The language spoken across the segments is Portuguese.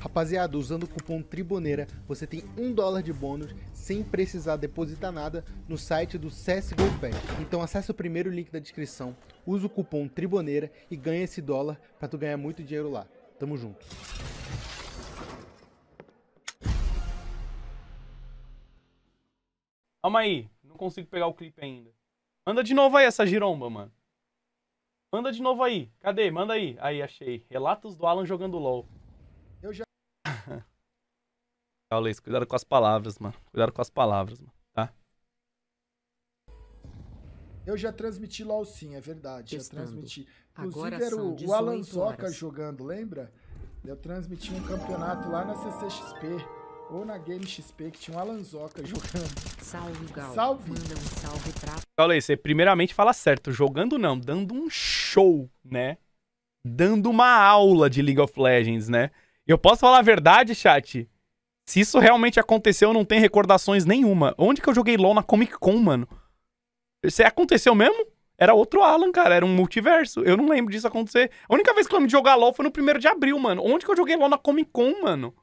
Rapaziada, usando o cupom Triboneira, você tem um dólar de bônus sem precisar depositar nada no site do CSGO Fest. Então acesse o primeiro link da descrição, usa o cupom Triboneira e ganha esse dólar para tu ganhar muito dinheiro lá. Tamo junto. Calma aí, não consigo pegar o clipe ainda. Manda de novo aí essa giromba, mano. Manda de novo aí. Cadê? Manda aí. Aí, achei. Relatos do Alan jogando LOL. Tchau, Cuidado com as palavras, mano. Cuidado com as palavras, mano. Tá? Eu já transmiti LOL sim, é verdade. Testando. Já transmiti. Inclusive Agora era o, Alanzoca Alan Zoca jogando, lembra? Eu transmiti um campeonato lá na CCXP ou na Game XP que tinha um Alan Zoca jogando. Salve, Gal. Salve. Manda um salve pra... Olha você primeiramente fala certo. Jogando não, dando um show, né? Dando uma aula de League of Legends, né? Eu posso falar a verdade, chat? Se isso realmente aconteceu, não tem recordações nenhuma. Onde que eu joguei LOL na Comic Con, mano? Isso aconteceu mesmo? Era outro Alan, cara. Era um multiverso. Eu não lembro disso acontecer. A única vez que eu lembro de jogar LOL foi no primeiro de abril, mano. Onde que eu joguei LOL na Comic Con, mano?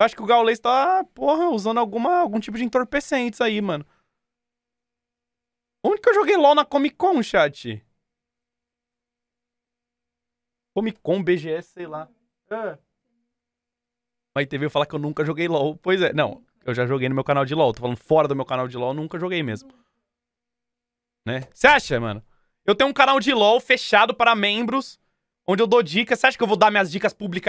Acho que o Gaules tá, porra, usando alguma, algum tipo de entorpecentes aí, mano. Onde que eu joguei LOL na Comic Con, chat? Comic Con, BGS, sei lá. Ah. Aí TV falar que eu nunca joguei LOL. Pois é, não, eu já joguei no meu canal de LOL. Tô falando fora do meu canal de LOL, nunca joguei mesmo. Né? Você acha, mano? Eu tenho um canal de LOL fechado para membros, onde eu dou dicas. Você acha que eu vou dar minhas dicas publicamente?